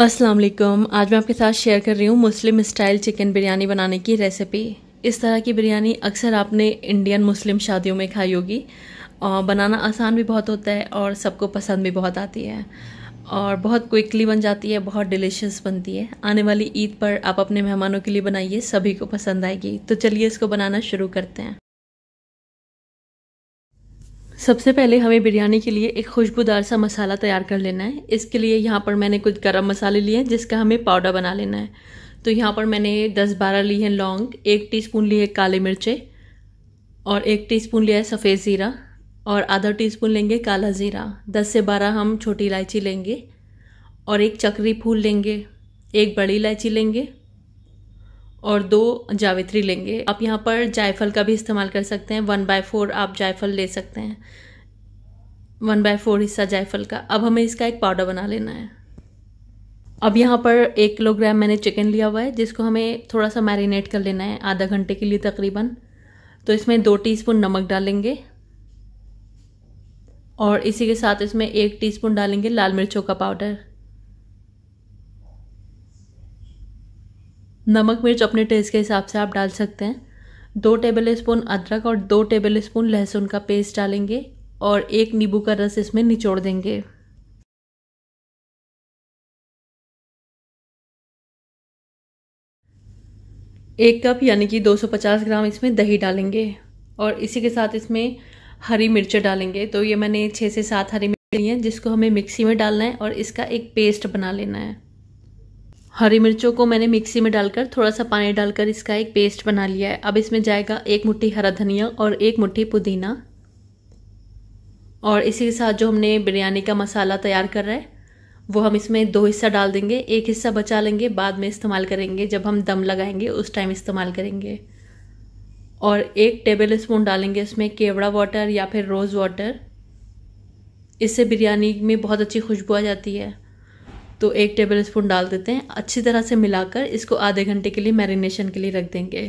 अस्सलाम वालेकुम आज मैं आपके साथ शेयर कर रही हूँ मुस्लिम स्टाइल चिकन बिरयानी बनाने की रेसिपी इस तरह की बिरयानी अक्सर आपने इंडियन मुस्लिम शादियों में खाई होगी और बनाना आसान भी बहुत होता है और सबको पसंद भी बहुत आती है और बहुत क्विकली बन जाती है बहुत डिलीशियस बनती है आने वाली ईद पर आप अपने मेहमानों के लिए बनाइए सभी को पसंद आएगी तो चलिए इसको बनाना शुरू करते हैं सबसे पहले हमें बिरयानी के लिए एक खुशबूदार सा मसाला तैयार कर लेना है इसके लिए यहाँ पर मैंने कुछ गरम मसाले लिए हैं जिसका हमें पाउडर बना लेना है तो यहाँ पर मैंने 10-12 ली हैं लौंग एक टीस्पून लिए काले मिर्चे और एक टीस्पून लिया है सफ़ेद ज़ीरा और आधा टीस्पून लेंगे काला ज़ीरा 10 से 12 हम छोटी इलायची लेंगे और एक चक्री फूल लेंगे एक बड़ी इलायची लेंगे और दो जावित्री लेंगे आप यहाँ पर जायफल का भी इस्तेमाल कर सकते हैं वन बाय फोर आप जायफल ले सकते हैं वन बाय फोर हिस्सा जायफल का अब हमें इसका एक पाउडर बना लेना है अब यहाँ पर एक किलोग्राम मैंने चिकन लिया हुआ है जिसको हमें थोड़ा सा मैरिनेट कर लेना है आधा घंटे के लिए तकरीबन तो इसमें दो टीस्पून नमक डालेंगे और इसी के साथ इसमें एक टीस्पून डालेंगे लाल मिर्चों का पाउडर नमक मिर्च अपने टेस्ट के हिसाब से आप डाल सकते हैं दो टेबल स्पून अदरक और दो टेबल स्पून लहसुन का पेस्ट डालेंगे और एक नींबू का रस इसमें निचोड़ देंगे एक कप यानी कि 250 ग्राम इसमें दही डालेंगे और इसी के साथ इसमें हरी मिर्च डालेंगे तो ये मैंने छः से सात हरी मिर्च ली हैं जिसको हमें मिक्सी में डालना है और इसका एक पेस्ट बना लेना है हरी मिर्चों को मैंने मिक्सी में डालकर थोड़ा सा पानी डालकर इसका एक पेस्ट बना लिया है अब इसमें जाएगा एक मुट्ठी हरा धनिया और एक मुट्ठी पुदीना और इसी के साथ जो हमने बिरयानी का मसाला तैयार कर रहा है वो हम इसमें दो हिस्सा डाल देंगे एक हिस्सा बचा लेंगे बाद में इस्तेमाल करेंगे जब हम दम लगाएंगे उस टाइम इस्तेमाल करेंगे और एक टेबल स्पून डालेंगे इसमें केवड़ा वाटर या फिर रोज़ वाटर इससे बिरयानी में बहुत अच्छी खुशबू आ जाती है तो एक टेबल स्पून डाल देते हैं अच्छी तरह से मिलाकर इसको आधे घंटे के लिए मैरिनेशन के लिए रख देंगे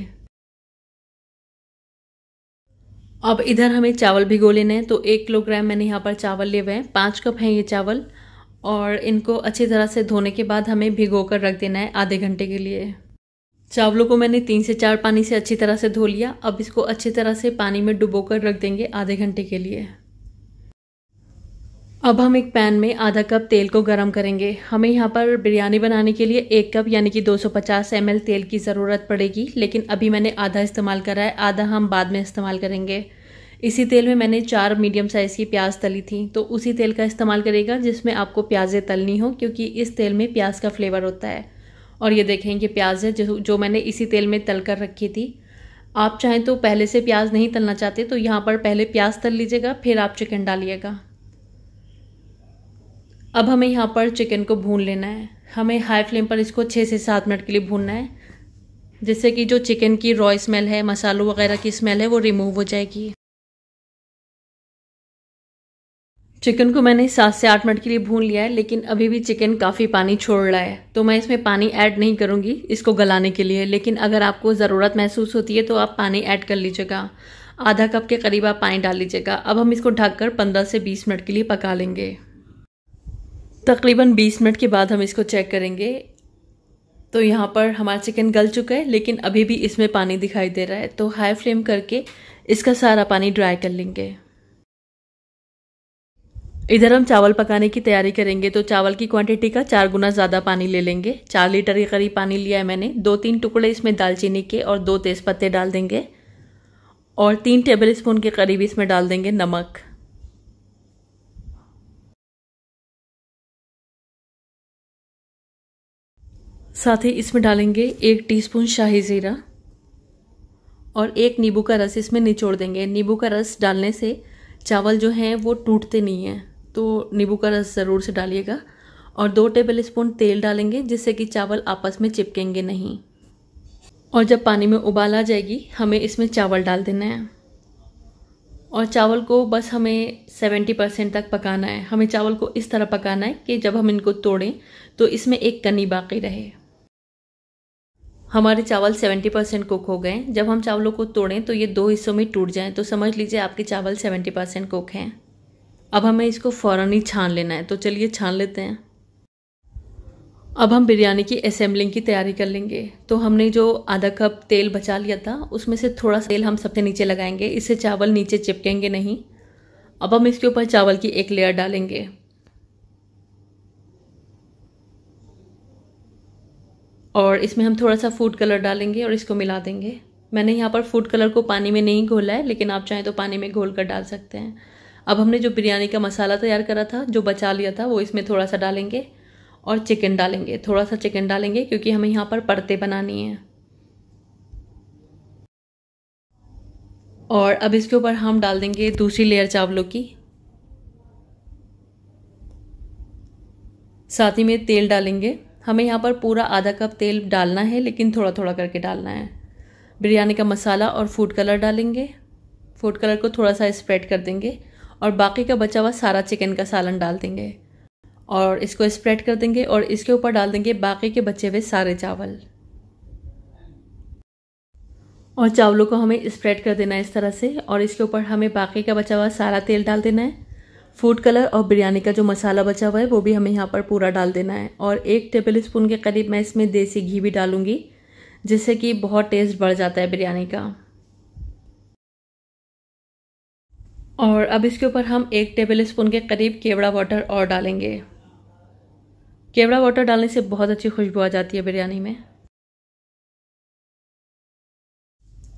अब इधर हमें चावल भिगो लेने हैं तो एक किलोग्राम मैंने यहाँ पर चावल लिए हुए हैं पाँच कप हैं ये चावल और इनको अच्छी तरह से धोने के बाद हमें भिगो कर रख देना है आधे घंटे के लिए चावलों को मैंने तीन से चार पानी से अच्छी तरह से धो लिया अब इसको अच्छी तरह से पानी में डुबो कर रख देंगे आधे घंटे के लिए अब हम एक पैन में आधा कप तेल को गरम करेंगे हमें यहाँ पर बिरयानी बनाने के लिए एक कप यानी कि 250 सौ तेल की ज़रूरत पड़ेगी लेकिन अभी मैंने आधा इस्तेमाल करा है आधा हम बाद में इस्तेमाल करेंगे इसी तेल में मैंने चार मीडियम साइज़ की प्याज तली थी तो उसी तेल का इस्तेमाल करेगा जिसमें आपको प्याजें तलनी हो क्योंकि इस तेल में प्याज का फ्लेवर होता है और ये देखें ये प्याज है जो, जो मैंने इसी तेल में तल कर रखी थी आप चाहें तो पहले से प्याज नहीं तलना चाहते तो यहाँ पर पहले प्याज तल लीजिएगा फिर आप चिकन डालिएगा अब हमें यहाँ पर चिकन को भून लेना है हमें हाई फ्लेम पर इसको छः से सात मिनट के लिए भूनना है जिससे कि जो चिकन की रॉय स्मेल है मसालों वगैरह की स्मेल है वो रिमूव हो जाएगी चिकन को मैंने सात से आठ मिनट के लिए भून लिया है लेकिन अभी भी चिकन काफ़ी पानी छोड़ रहा है तो मैं इसमें पानी ऐड नहीं करूँगी इसको गलाने के लिए लेकिन अगर आपको ज़रूरत महसूस होती है तो आप पानी ऐड कर लीजिएगा आधा कप के करीब आप पानी डाल लीजिएगा अब हम इसको ढककर 15 से 20 मिनट के लिए पका लेंगे तकरीबन 20 मिनट के बाद हम इसको चेक करेंगे तो यहाँ पर हमारा चिकन गल चुका है लेकिन अभी भी इसमें पानी दिखाई दे रहा है तो हाई फ्लेम करके इसका सारा पानी ड्राई कर लेंगे इधर हम चावल पकाने की तैयारी करेंगे तो चावल की क्वांटिटी का चार गुना ज़्यादा पानी ले लेंगे चार लीटर के करीब पानी लिया है मैंने दो तीन टुकड़े इसमें दालचीनी के और दो तेज़पत्ते डाल देंगे और तीन टेबल स्पून के करीब इसमें डाल देंगे नमक साथ ही इसमें डालेंगे एक टीस्पून शाही ज़ीरा और एक नींबू का रस इसमें निचोड़ देंगे नींबू का रस डालने से चावल जो हैं वो टूटते नहीं हैं तो नींबू का रस ज़रूर से डालिएगा और दो टेबल स्पून तेल डालेंगे जिससे कि चावल आपस में चिपकेंगे नहीं और जब पानी में उबाल आ जाएगी हमें इसमें चावल डाल देना है और चावल को बस हमें सेवेंटी परसेंट तक पकाना है हमें चावल को इस तरह पकाना है कि जब हम इनको तोड़ें तो इसमें एक कनी बाकी रहे हमारे चावल 70 परसेंट कुक हो गए जब हम चावलों को तोड़ें तो ये दो हिस्सों में टूट जाएं तो समझ लीजिए आपके चावल 70 परसेंट कुक हैं अब हमें इसको फ़ौरन ही छान लेना है तो चलिए छान लेते हैं अब हम बिरयानी की असेंबलिंग की तैयारी कर लेंगे तो हमने जो आधा कप तेल बचा लिया था उसमें से थोड़ा सा तेल हम सबसे नीचे लगाएंगे इससे चावल नीचे चिपकेंगे नहीं अब हम इसके ऊपर चावल की एक लेयर डालेंगे और इसमें हम थोड़ा सा फूड कलर डालेंगे और इसको मिला देंगे मैंने यहाँ पर फूड कलर को पानी में नहीं घोला है लेकिन आप चाहें तो पानी में घोल कर डाल सकते हैं अब हमने जो बिरयानी का मसाला तैयार करा था जो बचा लिया था वो इसमें थोड़ा सा डालेंगे और चिकन डालेंगे थोड़ा सा चिकन डालेंगे क्योंकि हमें यहाँ पर परते बनानी हैं और अब इसके ऊपर हम डाल देंगे दूसरी लेयर चावलों की साथ ही में तेल डालेंगे हमें यहाँ पर पूरा आधा कप तेल डालना है लेकिन थोड़ा थोड़ा करके डालना है बिरयानी का मसाला और फूड कलर डालेंगे फूड कलर को थोड़ा सा स्प्रेड कर देंगे और बाकी का बचा हुआ सारा चिकन का सालन डाल देंगे और इसको स्प्रेड कर देंगे और इसके ऊपर डाल देंगे बाकी के बचे हुए सारे चावल और चावलों को हमें स्प्रेड कर देना है इस तरह से और इसके ऊपर हमें बाकी का बचा हुआ सारा तेल डाल देना है फूड कलर और बिरयानी का जो मसाला बचा हुआ है वो भी हमें यहाँ पर पूरा डाल देना है और एक टेबल स्पून के करीब मैं इसमें देसी घी भी डालूँगी जिससे कि बहुत टेस्ट बढ़ जाता है बिरयानी का और अब इसके ऊपर हम एक टेबल स्पून के करीब केवड़ा वाटर और डालेंगे केवड़ा वाटर डालने से बहुत अच्छी खुशबू आ जाती है बिरयानी में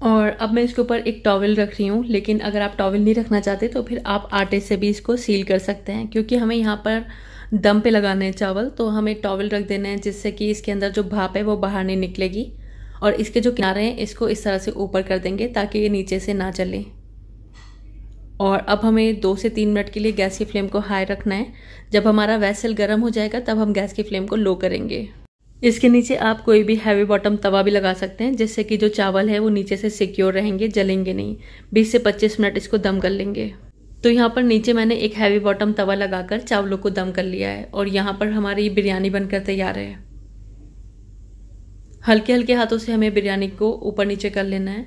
और अब मैं इसके ऊपर एक टॉवल रख रही हूँ लेकिन अगर आप टॉवल नहीं रखना चाहते तो फिर आप आटे से भी इसको सील कर सकते हैं क्योंकि हमें यहाँ पर दम पे लगाना है चावल तो हमें टॉवल रख देना है जिससे कि इसके अंदर जो भाप है वो बाहर नहीं निकलेगी और इसके जो किनारे हैं इसको इस तरह से ऊपर कर देंगे ताकि ये नीचे से ना चले और अब हमें दो से तीन मिनट के लिए गैस की फ्लेम को हाई रखना है जब हमारा वैसल गर्म हो जाएगा तब हम गैस की फ्लेम को लो करेंगे इसके नीचे आप कोई भी हैवी बॉटम तवा भी लगा सकते हैं जिससे कि जो चावल है वो नीचे से सिक्योर रहेंगे जलेंगे नहीं 20 से 25 मिनट इसको दम कर लेंगे तो यहाँ पर नीचे मैंने एक हैवी बॉटम तवा लगाकर चावलों को दम कर लिया है और यहाँ पर हमारी बिरयानी बनकर तैयार है हल्के हल्के हाथों से हमें बिरयानी को ऊपर नीचे कर लेना है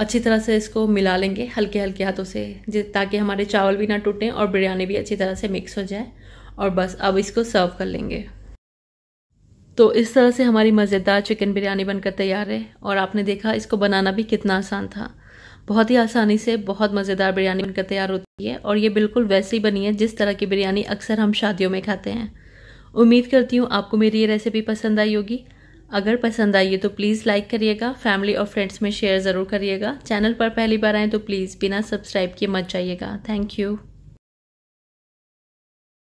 अच्छी तरह से इसको मिला लेंगे हल्के हल्के हाथों से ताकि हमारे चावल भी ना टूटें और बिरयानी भी अच्छी तरह से मिक्स हो जाए और बस अब इसको सर्व कर लेंगे तो इस तरह से हमारी मज़ेदार चिकन बिरयानी बनकर तैयार है और आपने देखा इसको बनाना भी कितना आसान था बहुत ही आसानी से बहुत मज़ेदार बिरयानी बनकर तैयार होती है और ये बिल्कुल वैसी बनी है जिस तरह की बिरयानी अक्सर हम शादियों में खाते हैं उम्मीद करती हूँ आपको मेरी ये रेसिपी पसंद आई होगी अगर पसंद आई है तो प्लीज़ लाइक करिएगा फैमिली और फ्रेंड्स में शेयर ज़रूर करिएगा चैनल पर पहली बार आएँ तो प्लीज़ बिना सब्सक्राइब किए मत जाइएगा थैंक यू